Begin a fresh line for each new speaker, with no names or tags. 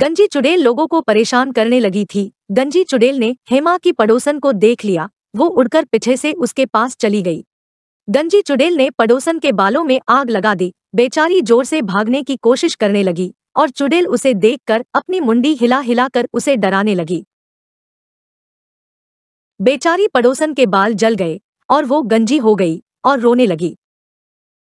गंजी चुड़ैल लोगों को परेशान करने लगी थी गंजी चुड़ैल ने हेमा की पड़ोसन को देख लिया वो उड़कर पीछे से उसके पास चली गई गंजी चुड़ैल ने पड़ोसन के बालों में आग लगा दी बेचारी जोर से भागने की कोशिश करने लगी और चुड़ैल उसे देखकर अपनी मुंडी हिला हिला कर उसे डराने लगी बेचारी पड़ोसन के बाल जल गए और वो गंजी हो गई और रोने लगी